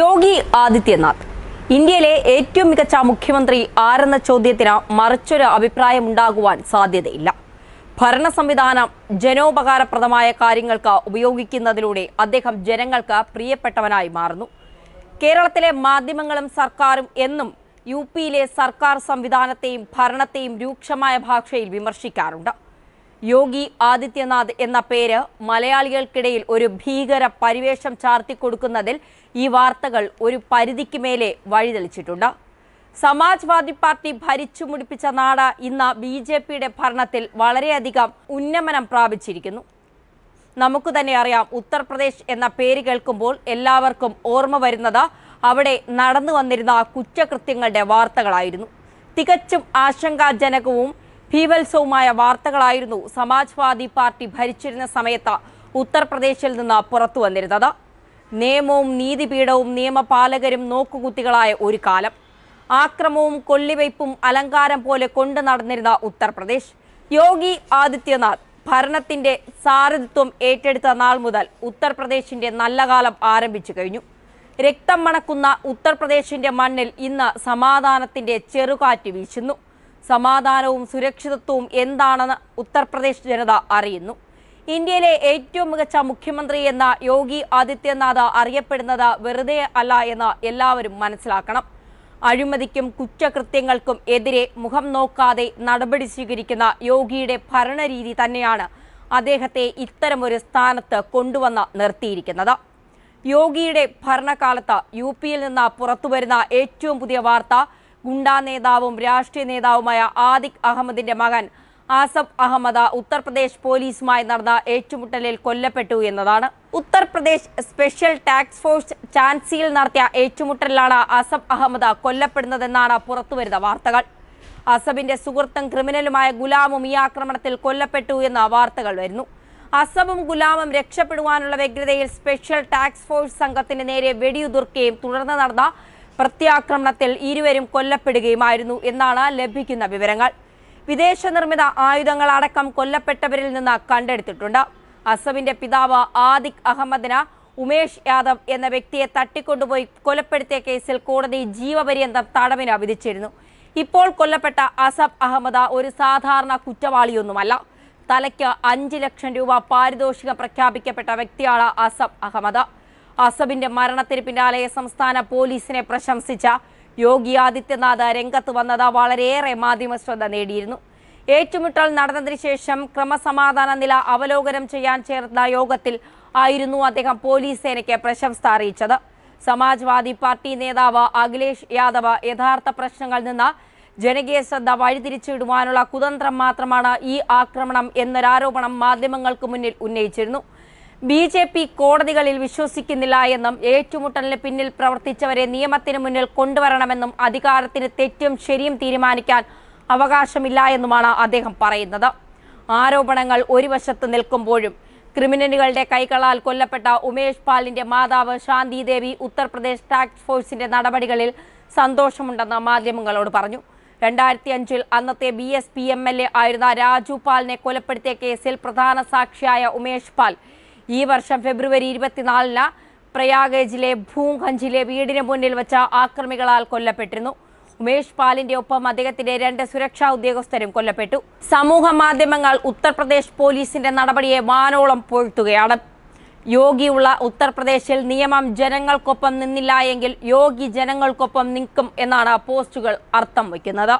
യോഗി ആദിത്യനാഥ് ഇന്ത്യയിലെ ഏറ്റവും മികച്ച മുഖ്യമന്ത്രി ആരെന്ന ചോദ്യത്തിന് മറിച്ചൊരു ഉണ്ടാകുവാൻ സാധ്യതയില്ല ഭരണ സംവിധാനം ജനോപകാരപ്രദമായ കാര്യങ്ങൾക്ക് ഉപയോഗിക്കുന്നതിലൂടെ അദ്ദേഹം ജനങ്ങൾക്ക് പ്രിയപ്പെട്ടവനായി മാറുന്നു കേരളത്തിലെ മാധ്യമങ്ങളും സർക്കാരും എന്നും യു സർക്കാർ സംവിധാനത്തെയും ഭരണത്തെയും രൂക്ഷമായ ഭാഷയിൽ വിമർശിക്കാറുണ്ട് യോഗി ആദിത്യനാഥ് എന്ന പേര് മലയാളികൾക്കിടയിൽ ഒരു ഭീകര പരിവേഷം ചാർത്തിക്കൊടുക്കുന്നതിൽ ഈ വാർത്തകൾ ഒരു പരിധിക്ക് മേലെ വഴിതെളിച്ചിട്ടുണ്ട് സമാജ്വാദി പാർട്ടി ഭരിച്ചു മുടിപ്പിച്ച നാട് ഇന്ന് ബി ജെ പിയുടെ ഭരണത്തിൽ വളരെയധികം ഉന്നമനം പ്രാപിച്ചിരിക്കുന്നു നമുക്ക് തന്നെ അറിയാം ഉത്തർപ്രദേശ് എന്ന പേര് കേൾക്കുമ്പോൾ എല്ലാവർക്കും ഓർമ്മ വരുന്നത് അവിടെ നടന്നു വന്നിരുന്ന കുറ്റകൃത്യങ്ങളുടെ വാർത്തകളായിരുന്നു തികച്ചും ആശങ്കാജനകവും ഭീവത്സവുമായ വാർത്തകളായിരുന്നു സമാജ്വാദി പാർട്ടി ഭരിച്ചിരുന്ന സമയത്ത് ഉത്തർപ്രദേശിൽ നിന്ന് പുറത്തു വന്നിരുന്നത് നിയമവും നീതിപീഠവും നിയമപാലകരും നോക്കുകുത്തികളായ ഒരു കാലം ആക്രമവും കൊല്ലിവയ്പും അലങ്കാരം പോലെ കൊണ്ടു നടന്നിരുന്ന ഉത്തർപ്രദേശ് യോഗി ആദിത്യനാഥ് ഭരണത്തിന്റെ സാരഥിത്വം ഏറ്റെടുത്ത നാൾ മുതൽ ഉത്തർപ്രദേശിന്റെ നല്ല കാലം ആരംഭിച്ചു കഴിഞ്ഞു രക്തം മണക്കുന്ന ഉത്തർപ്രദേശിന്റെ മണ്ണിൽ ഇന്ന് സമാധാനത്തിന്റെ ചെറുകാറ്റ് വീശുന്നു സമാധാനവും സുരക്ഷിതത്വവും എന്താണെന്ന് ഉത്തർപ്രദേശ് ജനത അറിയുന്നു ഇന്ത്യയിലെ ഏറ്റവും മികച്ച മുഖ്യമന്ത്രി എന്ന യോഗി ആദിത്യനാഥ് അറിയപ്പെടുന്നത് വെറുതെ അല്ല എന്ന് എല്ലാവരും മനസ്സിലാക്കണം അഴിമതിക്കും കുറ്റകൃത്യങ്ങൾക്കും എതിരെ മുഖം നോക്കാതെ നടപടി സ്വീകരിക്കുന്ന യോഗിയുടെ ഭരണരീതി തന്നെയാണ് അദ്ദേഹത്തെ ഇത്തരമൊരു സ്ഥാനത്ത് കൊണ്ടുവന്ന് നിർത്തിയിരിക്കുന്നത് യോഗിയുടെ ഭരണകാലത്ത് യു പിയിൽ നിന്ന് പുറത്തുവരുന്ന ഏറ്റവും പുതിയ വാർത്ത ഗുണ്ടാ നേതാവും രാഷ്ട്രീയ നേതാവുമായ ആദിഖ് അഹമ്മദിന്റെ മകൻ ആസഫ് അഹമ്മദ ഉത്തർപ്രദേശ് പോലീസുമായി നടന്ന ഏറ്റുമുട്ടലിൽ കൊല്ലപ്പെട്ടു എന്നതാണ് ഉത്തർപ്രദേശ് സ്പെഷ്യൽ ടാക്സ് ഫോഴ്സ് ചാൻസിയിൽ നടത്തിയ ഏറ്റുമുട്ടലിലാണ് ആസഫ് അഹമ്മദ കൊല്ലപ്പെടുന്നതെന്നാണ് പുറത്തുവരുന്ന വാർത്തകൾ അസബിന്റെ സുഹൃത്തും ക്രിമിനലുമായ ഗുലാമും ഈ ആക്രമണത്തിൽ കൊല്ലപ്പെട്ടു എന്ന വാർത്തകൾ വരുന്നു അസബും ഗുലാമും രക്ഷപ്പെടുവാനുള്ള വ്യഗ്രതയിൽ സ്പെഷ്യൽ ടാക്സ് ഫോഴ്സ് സംഘത്തിന് നേരെ വെടിയുതിർക്കുകയും തുടർന്ന് നടന്ന പ്രത്യാക്രമണത്തിൽ ഇരുവരും കൊല്ലപ്പെടുകയുമായിരുന്നു എന്നാണ് ലഭിക്കുന്ന വിവരങ്ങൾ വിദേശ നിർമ്മിത ആയുധങ്ങളടക്കം കൊല്ലപ്പെട്ടവരിൽ നിന്ന് കണ്ടെടുത്തിട്ടുണ്ട് അസവിന്റെ പിതാവ് ആദിഖ് അഹമ്മദിന ഉമേഷ് യാദവ് എന്ന വ്യക്തിയെ തട്ടിക്കൊണ്ടുപോയി കൊലപ്പെടുത്തിയ കേസിൽ കോടതി ജീവപര്യന്തം തടവിന് വിധിച്ചിരുന്നു ഇപ്പോൾ കൊല്ലപ്പെട്ട അസബ് അഹമ്മദ ഒരു സാധാരണ കുറ്റവാളിയൊന്നുമല്ല തലയ്ക്ക് അഞ്ച് ലക്ഷം രൂപ പാരിതോഷികം പ്രഖ്യാപിക്കപ്പെട്ട വ്യക്തിയാണ് അസബ് അഹമ്മദ് അസബിന്റെ മരണത്തിന് പിന്നാലെ സംസ്ഥാന പോലീസിനെ പ്രശംസിച്ച യോഗി ആദിത്യനാഥ് രംഗത്ത് വന്നത് വളരെയേറെ മാധ്യമ ശ്രദ്ധ നേടിയിരുന്നു ഏറ്റുമുട്ടൽ നടന്നതിന് ശേഷം ക്രമസമാധാന നില അവലോകനം ചെയ്യാൻ ചേർന്ന യോഗത്തിൽ ആയിരുന്നു അദ്ദേഹം പോലീസ് സേനയ്ക്ക് പ്രശംസ അറിയിച്ചത് സമാജ്വാദി പാർട്ടി നേതാവ് അഖിലേഷ് യാദവ് യഥാർത്ഥ പ്രശ്നങ്ങളിൽ നിന്ന് ജനകീയ ശ്രദ്ധ വഴിതിരിച്ചുവിടുവാനുള്ള കുതന്ത്രം മാത്രമാണ് ഈ ആക്രമണം എന്നൊരാരോപണം മാധ്യമങ്ങൾക്ക് മുന്നിൽ ഉന്നയിച്ചിരുന്നു ബി ജെ പി കോടതികളിൽ വിശ്വസിക്കുന്നില്ല എന്നും ഏറ്റുമുട്ടലിന് പിന്നിൽ പ്രവർത്തിച്ചവരെ നിയമത്തിന് മുന്നിൽ കൊണ്ടുവരണമെന്നും അധികാരത്തിന് തെറ്റും ശരിയും തീരുമാനിക്കാൻ അവകാശമില്ല എന്നുമാണ് അദ്ദേഹം പറയുന്നത് ആരോപണങ്ങൾ ഒരു വശത്ത് നിൽക്കുമ്പോഴും ക്രിമിനലുകളുടെ കൈകളാൽ കൊല്ലപ്പെട്ട ഉമേഷ് പാലിന്റെ മാതാവ് ശാന്തി ദേവി ഉത്തർപ്രദേശ് ടാക്സ് ഫോഴ്സിന്റെ നടപടികളിൽ സന്തോഷമുണ്ടെന്ന് മാധ്യമങ്ങളോട് പറഞ്ഞു രണ്ടായിരത്തി അഞ്ചിൽ അന്നത്തെ B S P M L A ആയിരുന്ന രാജു പാലിനെ കൊലപ്പെടുത്തിയ കേസിൽ പ്രധാന സാക്ഷിയായ ഉമേഷ് പാൽ ഈ വർഷം ഫെബ്രുവരി ഇരുപത്തിനാലിന് പ്രയാഗേജിലെ ഭൂഖഞ്ചിലെ വീടിന് മുന്നിൽ വച്ച ആക്രമികളാൽ കൊല്ലപ്പെട്ടിരുന്നു ഉമേഷ് പാലിന്റെ ഒപ്പം അദ്ദേഹത്തിന്റെ രണ്ട് സുരക്ഷാ ഉദ്യോഗസ്ഥരും കൊല്ലപ്പെട്ടു സമൂഹ മാധ്യമങ്ങൾ ഉത്തർപ്രദേശ് പോലീസിന്റെ നടപടിയെ വാനോളം പൊഴ്ത്തുകയാണ് യോഗിയുള്ള ഉത്തർപ്രദേശിൽ നിയമം ജനങ്ങൾക്കൊപ്പം നിന്നില്ല എങ്കിൽ യോഗി ജനങ്ങൾക്കൊപ്പം നിൽക്കും എന്നാണ് പോസ്റ്റുകൾ അർത്ഥം വയ്ക്കുന്നത്